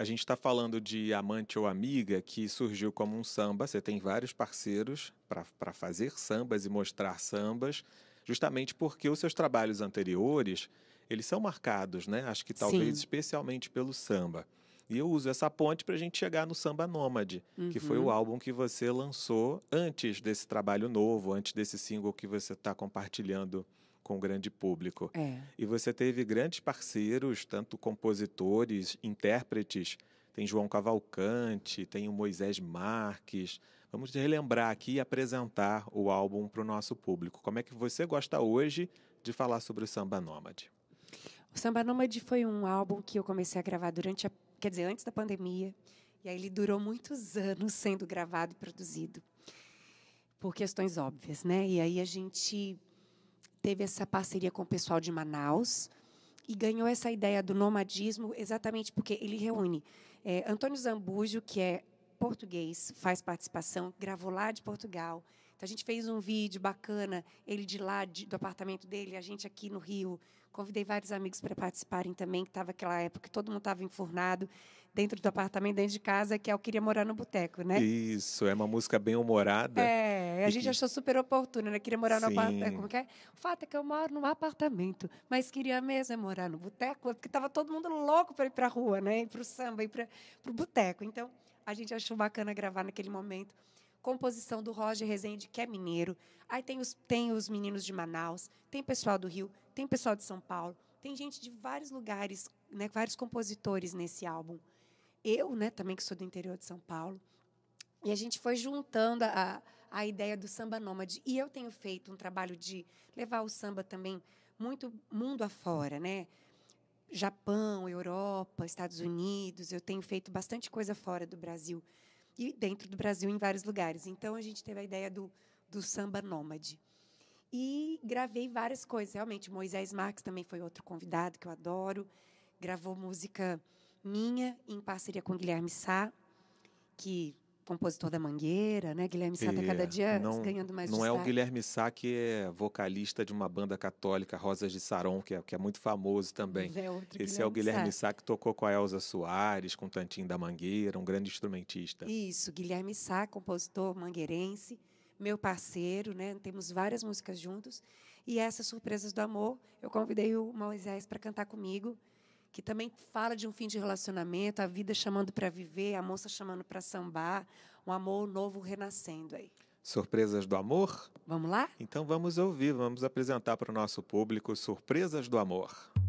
A gente está falando de Amante ou Amiga, que surgiu como um samba. Você tem vários parceiros para fazer sambas e mostrar sambas, justamente porque os seus trabalhos anteriores eles são marcados, né? Acho que talvez Sim. especialmente pelo samba. E eu uso essa ponte para a gente chegar no Samba Nômade, uhum. que foi o uhum. álbum que você lançou antes desse trabalho novo, antes desse single que você está compartilhando com o grande público. É. E você teve grandes parceiros, tanto compositores, intérpretes. Tem João Cavalcante, tem o Moisés Marques. Vamos relembrar aqui e apresentar o álbum para o nosso público. Como é que você gosta hoje de falar sobre o Samba Nômade? O Samba Nômade foi um álbum que eu comecei a gravar durante a, quer dizer, antes da pandemia. E aí ele durou muitos anos sendo gravado e produzido. Por questões óbvias, né? E aí a gente teve essa parceria com o pessoal de Manaus e ganhou essa ideia do nomadismo exatamente porque ele reúne é, Antônio Zambujo, que é português, faz participação, gravou lá de Portugal, então a gente fez um vídeo bacana, ele de lá de, do apartamento dele, a gente aqui no Rio. Convidei vários amigos para participarem também, que estava aquela época que todo mundo estava enfurnado dentro do apartamento, dentro de casa, que é o Queria Morar no Boteco, né? Isso, é uma música bem humorada. É, a gente que... achou super oportuna, né? Queria morar é, Sim. no apartamento. Como que é? O fato é que eu moro num apartamento, mas queria mesmo é morar no boteco, porque estava todo mundo louco para ir para a rua, né? Para o samba, ir para o boteco. Então, a gente achou bacana gravar naquele momento composição do Roger Rezende, que é mineiro. Aí tem os, tem os meninos de Manaus, tem pessoal do Rio, tem pessoal de São Paulo, tem gente de vários lugares, né, vários compositores nesse álbum. Eu, né, também que sou do interior de São Paulo. E a gente foi juntando a, a ideia do samba nômade. E eu tenho feito um trabalho de levar o samba também muito mundo afora, né? Japão, Europa, Estados Unidos. Eu tenho feito bastante coisa fora do Brasil e dentro do Brasil em vários lugares. Então a gente teve a ideia do, do samba nômade. E gravei várias coisas, realmente. Moisés Marques também foi outro convidado que eu adoro. Gravou música minha em parceria com Guilherme Sá, que compositor da Mangueira, né? Guilherme Sá está é, cada dia não, ganhando mais Não destaque. é o Guilherme Sá que é vocalista de uma banda católica, Rosas de Saron, que é, que é muito famoso também. É Esse Guilherme é o Guilherme Sá. Sá. que tocou com a Elza Soares, com o Tantinho da Mangueira, um grande instrumentista. Isso, Guilherme Sá, compositor mangueirense, meu parceiro, né? Temos várias músicas juntos. E essas Surpresas do Amor, eu convidei o Moisés para cantar comigo que também fala de um fim de relacionamento, a vida chamando para viver, a moça chamando para sambar, um amor novo renascendo aí. Surpresas do amor? Vamos lá? Então vamos ouvir, vamos apresentar para o nosso público Surpresas do Amor.